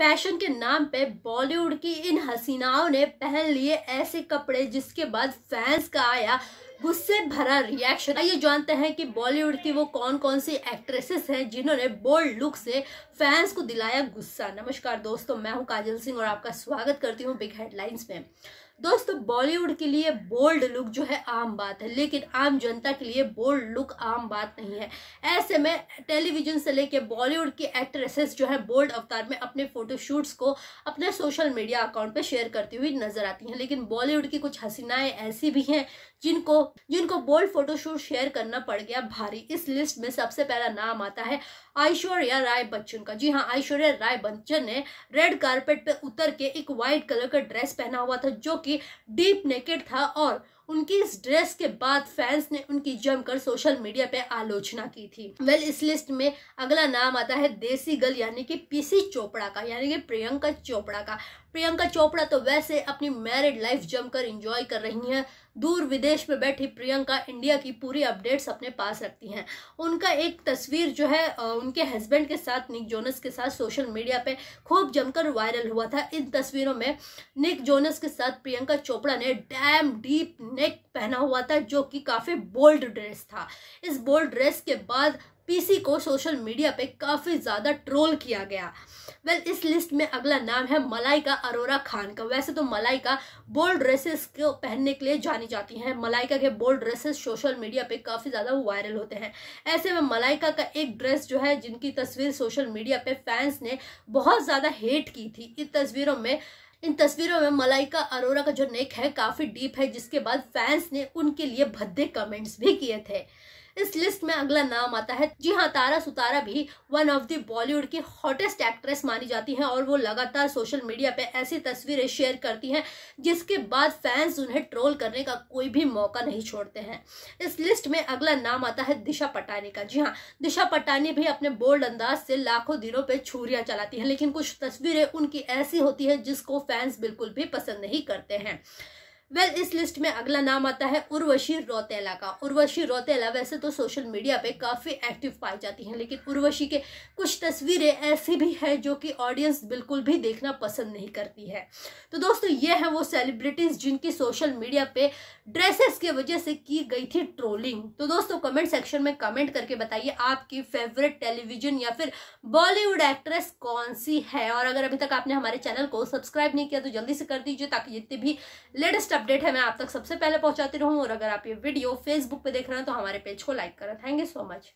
fashion के नाम पे बॉलीवुड की इन हसीनाओं ने पहन लिए ऐसे कपड़े जिसके बाद फैंस का आया गुस्से भरा रिएक्शन आइए जानते हैं कि बॉलीवुड की वो कौन कौन सी एक्ट्रेसेस हैं जिन्होंने बोल्ड लुक से फैंस को दिलाया गुस्सा नमस्कार दोस्तों मैं हूं काजल सिंह और आपका स्वागत करती हूं बिग हेडलाइंस में दोस्तों बॉलीवुड के लिए बोल्ड लुक जो है आम बात है लेकिन आम जनता के लिए बोल्ड लुक आम बात नहीं है ऐसे में टेलीविजन से लेके बॉलीवुड की एक्ट्रेसेस जो है बोल्ड अवतार में अपने फोटोशूट्स को अपने सोशल मीडिया अकाउंट पर शेयर करती हुई नजर आती हैं लेकिन बॉलीवुड की कुछ हसीनाएं ऐसी भी हैं जिनको जिनको बोल्ड फोटोशूट शेयर करना पड़ गया भारी इस लिस्ट में सबसे पहला नाम आता है ऐश्वर्या राय बच्चन का जी हाँ ऐश्वर्या राय बच्चन ने रेड कार्पेट पर उतर के एक व्हाइट कलर का ड्रेस पहना हुआ था जो कि कि डीप नेकेड था और उनकी इस ड्रेस के बाद फैंस ने उनकी जमकर सोशल मीडिया पे आलोचना की थी वेल well, इस लिस्ट में अगला नाम आता है देसी गर्ल यानी कि पीसी चोपड़ा का यानी कि प्रियंका चोपड़ा का प्रियंका चोपड़ा तो वैसे अपनी मैरिड लाइफ जमकर इंजॉय कर रही हैं दूर विदेश में बैठी प्रियंका इंडिया की पूरी अपडेट्स अपने पास रखती हैं उनका एक तस्वीर जो है उनके हस्बैंड के साथ निक जोनस के साथ सोशल मीडिया पे खूब जमकर वायरल हुआ था इन तस्वीरों में निक जोनस के साथ प्रियंका चोपड़ा ने डैम डीप नेक पहना हुआ था जो कि काफ़ी बोल्ड ड्रेस था इस बोल्ड ड्रेस के बाद पीसी को सोशल मीडिया पे काफ़ी ज़्यादा ट्रोल किया गया वेल well, इस लिस्ट में अगला नाम है मलाइका अरोरा खान का वैसे तो मलाइका बोल्ड ड्रेसेस को पहनने के लिए जानी जाती हैं मलाइका के बोल्ड ड्रेसेस सोशल मीडिया पे काफ़ी ज़्यादा वायरल होते हैं ऐसे में मलाइका का एक ड्रेस जो है जिनकी तस्वीर सोशल मीडिया पे फैंस ने बहुत ज़्यादा हेट की थी इन तस्वीरों में इन तस्वीरों में मलाइका अरोरा का जो नेक है काफ़ी डीप है जिसके बाद फैंस ने उनके लिए भद्दे कमेंट्स भी किए थे इस लिस्ट में अगला नाम आता है जी हाँ तारा सुतारा भी वन ऑफ द बॉलीवुड की हॉटेस्ट एक्ट्रेस मानी जाती हैं और वो लगातार सोशल मीडिया पे ऐसी तस्वीरें शेयर करती हैं जिसके बाद फैंस उन्हें ट्रोल करने का कोई भी मौका नहीं छोड़ते हैं इस लिस्ट में अगला नाम आता है दिशा पटानी का जी हाँ दिशा पटानी भी अपने बोल्ड अंदाज से लाखों दिनों पर छुरियाँ चलाती हैं लेकिन कुछ तस्वीरें उनकी ऐसी होती है जिसको फैंस बिल्कुल भी पसंद नहीं करते हैं वेल well, इस लिस्ट में अगला नाम आता है उर्वशी रौतेला का उर्वशी रौतेला वैसे तो सोशल मीडिया पे काफ़ी एक्टिव पाई जाती हैं लेकिन उर्वशी के कुछ तस्वीरें ऐसी भी हैं जो कि ऑडियंस बिल्कुल भी देखना पसंद नहीं करती है तो दोस्तों ये हैं वो सेलिब्रिटीज़ जिनकी सोशल मीडिया पे ड्रेसेस की वजह से की गई थी ट्रोलिंग तो दोस्तों कमेंट सेक्शन में कमेंट करके बताइए आपकी फेवरेट टेलीविजन या फिर बॉलीवुड एक्ट्रेस कौन सी है और अगर अभी तक आपने हमारे चैनल को सब्सक्राइब नहीं किया तो जल्दी से कर दीजिए ताकि जितने भी लेटेस्ट अपडेट है मैं आप तक सबसे पहले पहुंचाती रहूं और अगर आप ये वीडियो फेसबुक पे देख रहे हैं तो हमारे पेज को लाइक करें थैंक यू सो मच